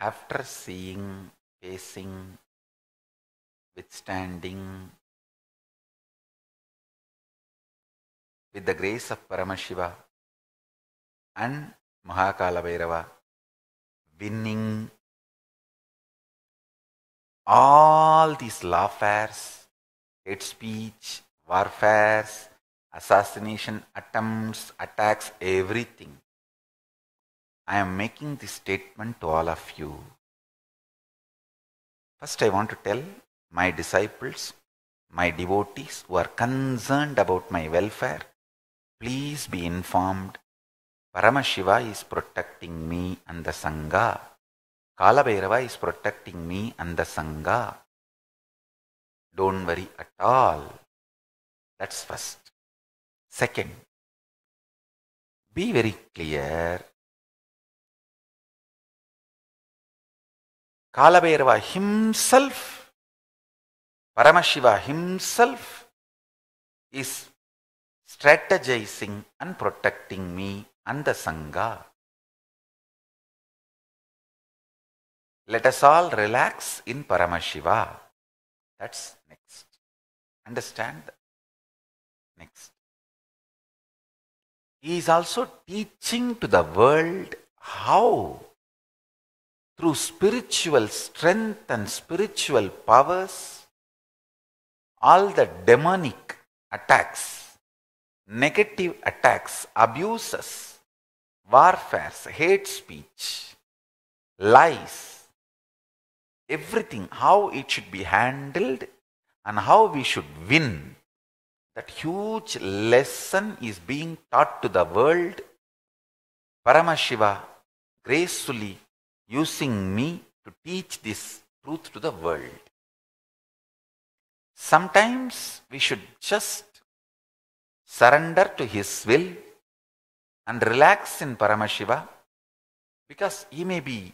after seeing, facing, withstanding, with the grace of Paramashiva and Mahakala Bhairava, winning all these lawfares, hate speech, warfares, assassination attempts, attacks, everything. I am making this statement to all of you. First, I want to tell my disciples, my devotees who are concerned about my welfare, please be informed. Paramashiva is protecting me and the Sangha. Kalabhairava is protecting me and the Sangha. Don't worry at all. That's first. Second, be very clear Kalabhairava himself, Paramashiva himself is strategizing and protecting me and the Sangha. Let us all relax in Paramashiva. That's next. Understand? Next. He is also teaching to the world how through spiritual strength and spiritual powers, all the demonic attacks, negative attacks, abuses, warfares, hate speech, lies, everything, how it should be handled and how we should win. That huge lesson is being taught to the world. Paramashiva gracefully using me to teach this truth to the world. Sometimes we should just surrender to His will and relax in Paramashiva because He may be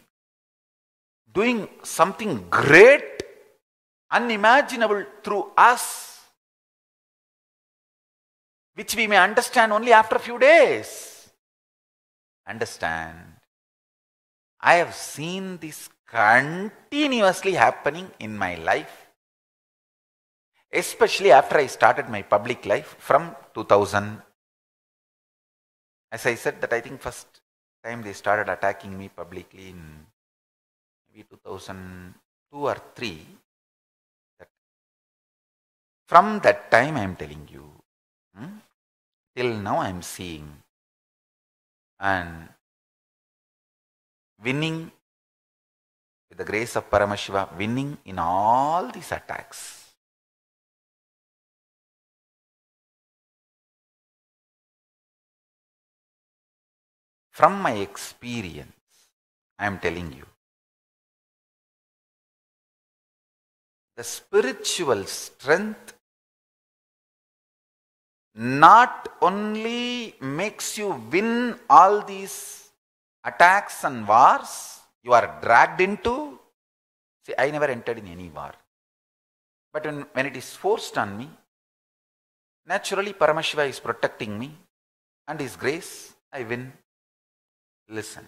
doing something great, unimaginable through us, which we may understand only after a few days. Understand I have seen this continuously happening in my life, especially after I started my public life from 2000. As I said that I think first time they started attacking me publicly in maybe 2002 or 3. That from that time I am telling you, hmm, till now I am seeing and winning with the grace of Paramashiva, winning in all these attacks. From my experience, I am telling you, the spiritual strength not only makes you win all these attacks and wars, you are dragged into. See, I never entered in any war. But when, when it is forced on me, naturally Paramashiva is protecting me and His grace, I win. Listen.